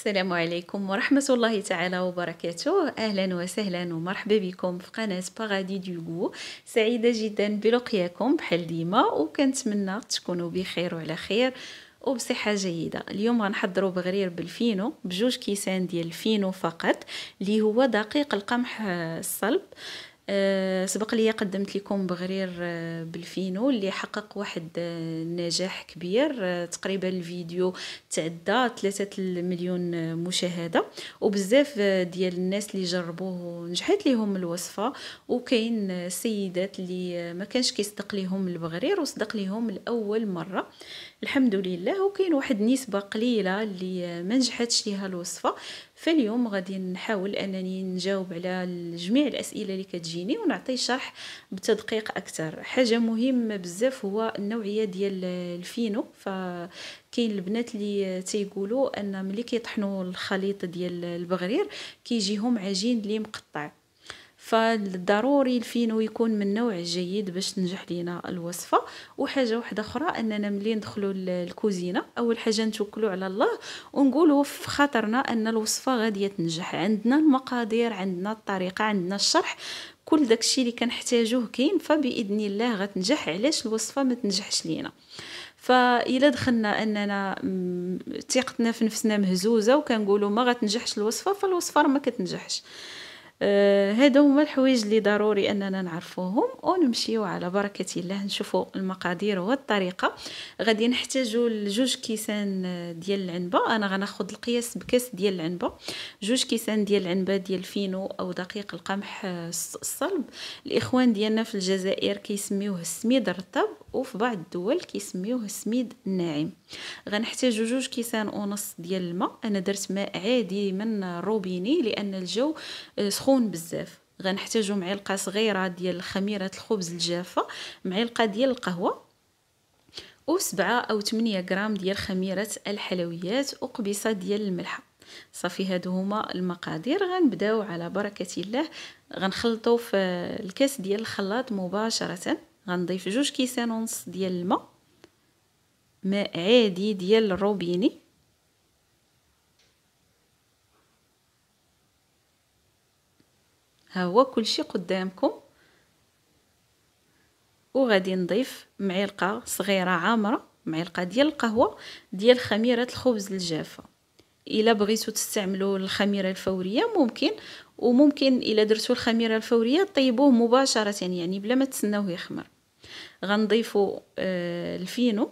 السلام عليكم ورحمة الله تعالى وبركاته أهلا وسهلا ومرحبا بكم في قناة باغادي ديوغو سعيدة جدا بلقياكم بحال ديما وكنتمنى تكونوا بخير وعلى خير وبصحة جيدة اليوم غنحضروا بغرير بالفينو بجوج كيسان ديال الفينو فقط اللي هو دقيق القمح آه، الصلب آه آه، سبق لي قدمت لكم بغرير آه، بالفينو اللي حقق واحد النجاح آه، كبير تقريبا الفيديو تعدى ثلاثة مليون مشاهده وبزاف ديال الناس اللي جربوه نجحت ليهم الوصفه وكاين سيدات اللي ما كانش كيصدق ليهم البغرير وصدق ليهم الاول مره الحمد لله وكاين واحد النسبه قليله اللي ما نجحتش ليها الوصفه فاليوم غادي نحاول انني نجاوب على جميع الاسئله اللي كتجيني ونعطي شرح بتدقيق اكثر حاجه مهمه بزاف هو النوعيه ديال الفينو ف كاين البنات اللي تيقولوا ان ملي كيطحنوا الخليط ديال البغرير كيجيهم عجين اللي مقطع فضروري الفينو يكون من نوع جيد باش تنجح لينا الوصفه وحاجه واحده اخرى اننا ملي ندخلوا الكوزينه اول حاجه نتوكلوا على الله ونقولوا في خاطرنا ان الوصفه غاديه تنجح عندنا المقادير عندنا الطريقه عندنا الشرح كل داكشي اللي كنحتاجوه كاين فباذن الله غتنجح علاش الوصفه ما تنجحش لينا فإلا دخلنا اننا ثقتنا في نفسنا مهزوزه وكنقولوا ما غتنجحش الوصفه فالوصفه ما كتنجحش آه، هادو هما الحوايج اللي ضروري اننا نعرفوهم ونمشيو على بركه الله نشوفوا المقادير والطريقه غادي نحتاجوا لجوج كيسان ديال العنبه انا غناخذ القياس بكاس ديال العنبه جوج كيسان ديال العنبه ديال فينو او دقيق القمح آه، الصلب الاخوان ديالنا في الجزائر كيسميوه السميد الرطب وفي بعض الدول كيسميوه السميد الناعم غنحتاجو جوج كيسان ونص ديال الماء انا درت ماء عادي من روبيني لان الجو آه، سخون سخون بزاف غنحتاجو معلقه صغيره ديال خميره الخبز الجافه معلقه ديال القهوه و7 أو 8 غرام ديال خميرة الحلويات وقبيصة ديال الملح صافي هادو هما المقادير غنبداو على بركة الله غنخلطو في الكاس ديال الخلاط مباشرة غنضيف جوج كيسان ونص ديال الماء ماء عادي ديال الروبيني ها هو كلشي قدامكم وغادي نضيف معلقه صغيره عامره معلقه ديال القهوه ديال خميره الخبز الجافه الا بغيتو تستعملوا الخميره الفوريه ممكن وممكن الا درتو الخميره الفوريه طيبوه مباشره يعني بلا ما تسنوه يخمر غنضيفو آه، الفينو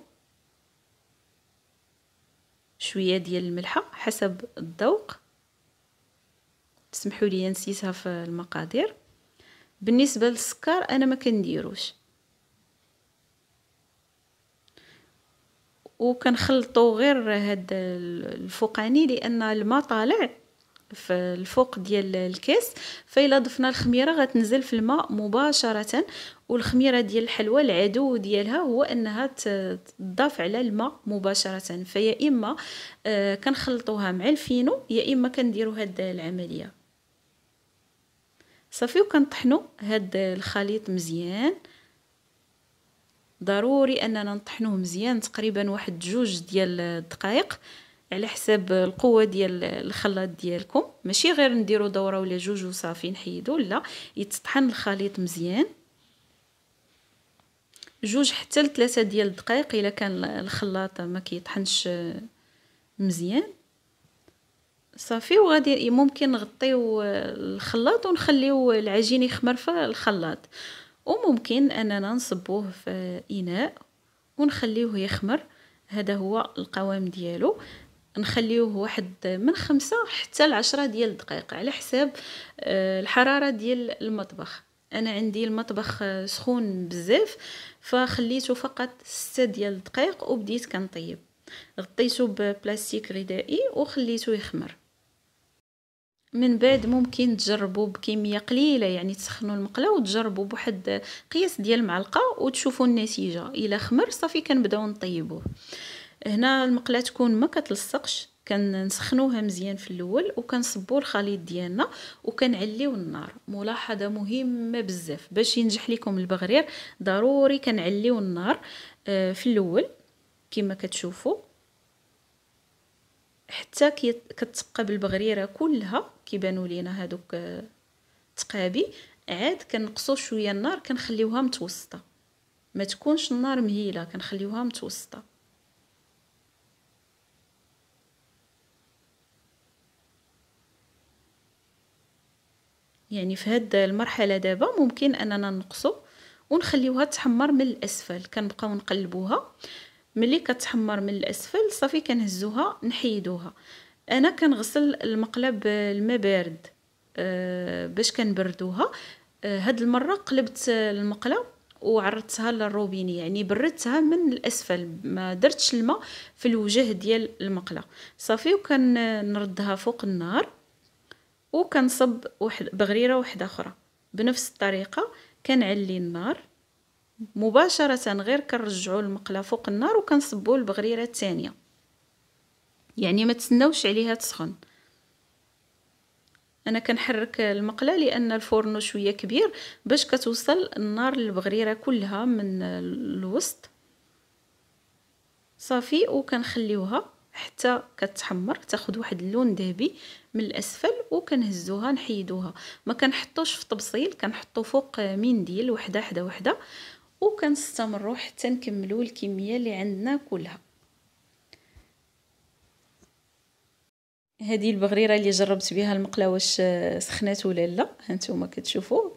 شويه ديال الملحه حسب الذوق سمحوا لي نسيتها في المقادير بالنسبه للسكر انا ما كنديروش وكنخلطوا غير هاد الفوقاني لان الماء طالع في الفوق ديال الكاس فإلا ضفنا الخميره غتنزل في الماء مباشره والخميره ديال الحلوى العدو ديالها هو انها تضاف على الماء مباشره فيا اما آه، كنخلطوها مع الفينو يا اما كنديروا هاد العمليه صافي وكنطحنوا هاد الخليط مزيان ضروري اننا نطحنوه مزيان تقريبا واحد جوج ديال الدقائق على حساب القوه ديال الخلاط ديالكم ماشي غير نديرو دوره ولا جوج وصافي نحيدو لا يتطحن الخليط مزيان جوج حتى لثلاثه ديال الدقائق الا كان الخلاط ما كيطحنش مزيان صافي وغادي ممكن نغطيو الخلاط ونخليو العجين يخمر في الخلاط وممكن اننا نصبوه في اناء ونخليوه يخمر هذا هو القوام ديالو نخليوه واحد من خمسة حتى العشرة ديال الدقائق على حساب آه، الحرارة ديال المطبخ انا عندي المطبخ سخون بزاف فخليته فقط ستة ديال الدقائق وبديت كنطيب غطيته ببلاستيك غذائي وخليته يخمر من بعد ممكن تجربوا بكميه قليله يعني تسخنوا المقله وتجربوا بواحد قياس ديال معلقة وتشوفوا النتيجه الا خمر صافي كنبداو نطيبوه هنا المقله تكون ما كتلصقش كنسخنوها مزيان في الاول وكنصبوا الخليط ديالنا وكنعليو النار ملاحظه مهمه بزاف باش ينجح لكم البغرير ضروري كنعليو النار آه، في الاول كما كتشوفوا حتى كتبقى بالبغريره كلها كيبانوا لينا هادوك آه، تقابي عاد كنقصوا شويه النار كنخليوها متوسطه ما تكونش النار مهيله كنخليوها متوسطه يعني في هاد المرحله دابا ممكن اننا نقصو ونخليوها تحمر من الاسفل كنبقاو نقلبوها ملي كتحمر من الاسفل صافي كنهزوها نحيدوها انا كنغسل المقله بالماء بارد أه باش كنبردوها أه هاد المره قلبت المقله وعرضتها للروبيني يعني بردتها من الاسفل ما درتش الماء في الوجه ديال المقله صافي وكنردها فوق النار وكنصب واحد بغريره واحده اخرى بنفس الطريقه كنعلي النار مباشره غير كنرجعو المقله فوق النار وكنصبو البغريره الثانيه يعني ما تسناوش عليها تسخن انا كنحرك المقله لان الفرن شويه كبير باش كتوصل النار للبغريره كلها من الوسط صافي وكنخليوها حتى كتحمر تاخد واحد اللون ذهبي من الاسفل وكنهزوها نحيدوها ما كنحطوش في طبسيل كنحطو فوق منديل وحده حدا وحده وكنستمروا حتى نكملوا الكميه اللي عندنا كلها هذه البغريره اللي جربت بها المقله واش سخنات ولا لا هانتوما كتشوفوا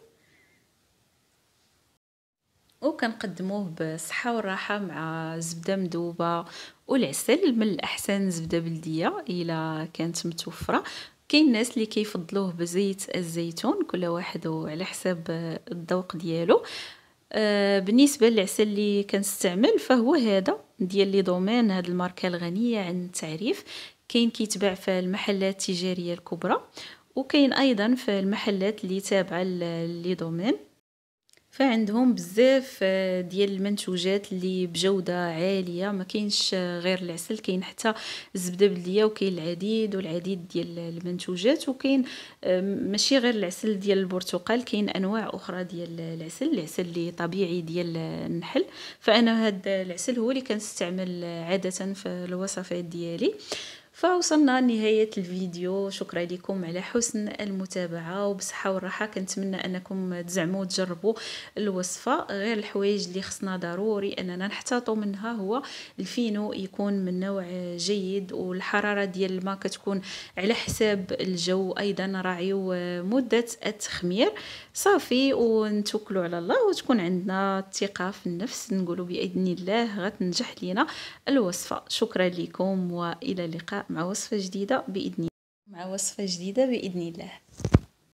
وكنقدموه بالصحه والراحه مع زبده مذوبه والعسل من الاحسن زبده بلديه الا كانت متوفره كاين الناس اللي كيفضلوه بزيت الزيتون كل واحد على حساب الذوق ديالو آه، بالنسبه للعسل اللي كنستعمل فهو هذا ديال لي دومين هاد الماركه الغنيه عن التعريف كاين كيتباع في المحلات التجاريه الكبرى وكاين ايضا في المحلات اللي تابعه لي دومين فعندهم بزاف آه، ديال المنتوجات اللي بجوده عاليه ما كاينش آه، غير العسل كاين حتى الزبده بلديه وكاين العديد والعديد ديال المنتوجات وكاين آه، ماشي غير العسل ديال البرتقال كاين انواع اخرى ديال العسل العسل اللي طبيعي ديال النحل فانا هذا العسل هو اللي كنستعمل عاده في الوصفات ديالي فوصلنا لنهاية الفيديو شكرا لكم على حسن المتابعة وبصحة والراحة كنتمنى أنكم تزعموا تجربوا الوصفة غير الحوايج اللي خصنا ضروري أننا نحتاطوا منها هو الفينو يكون من نوع جيد والحرارة ديال الماء كتكون على حساب الجو أيضا راعيو مدة التخمير صافي ونتوكلوا على الله وتكون عندنا الثقة في النفس نقولوا بإذن الله غتنجح لينا الوصفة شكرا لكم وإلى اللقاء مع وصفة جديدة بإذن الله مع وصفة جديدة بإذن الله